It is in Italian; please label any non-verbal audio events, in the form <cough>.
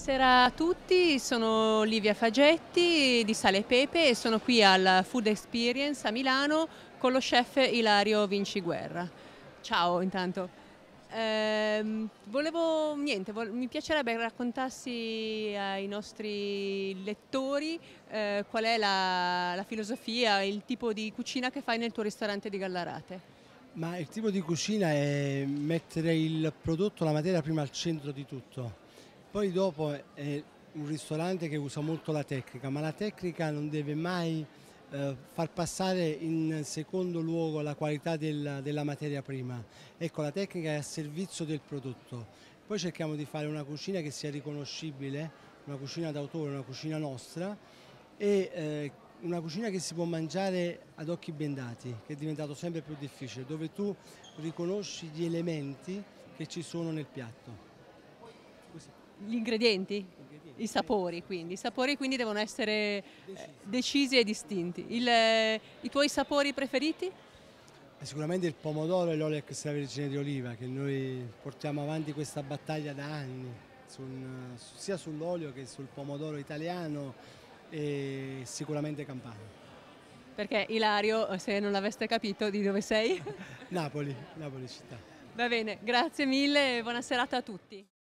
Buonasera a tutti, sono Livia Fagetti di Sale e Pepe e sono qui al Food Experience a Milano con lo chef Ilario Vinciguerra. Ciao intanto. Eh, volevo, niente, vo mi piacerebbe raccontarsi ai nostri lettori eh, qual è la, la filosofia, il tipo di cucina che fai nel tuo ristorante di Gallarate. Ma il tipo di cucina è mettere il prodotto, la materia prima al centro di tutto poi dopo è un ristorante che usa molto la tecnica, ma la tecnica non deve mai eh, far passare in secondo luogo la qualità del, della materia prima. Ecco, la tecnica è a servizio del prodotto. Poi cerchiamo di fare una cucina che sia riconoscibile, una cucina d'autore, una cucina nostra e eh, una cucina che si può mangiare ad occhi bendati, che è diventato sempre più difficile, dove tu riconosci gli elementi che ci sono nel piatto. Così gli ingredienti, ingredienti, i sapori quindi, i sapori quindi devono essere decisi, eh, decisi e distinti. Il, eh, I tuoi sapori preferiti? Eh, sicuramente il pomodoro e l'olio extravergine di oliva che noi portiamo avanti questa battaglia da anni, sul, sia sull'olio che sul pomodoro italiano e sicuramente campano. Perché Ilario, se non l'aveste capito, di dove sei? <laughs> Napoli, Napoli città. Va bene, grazie mille e buona serata a tutti.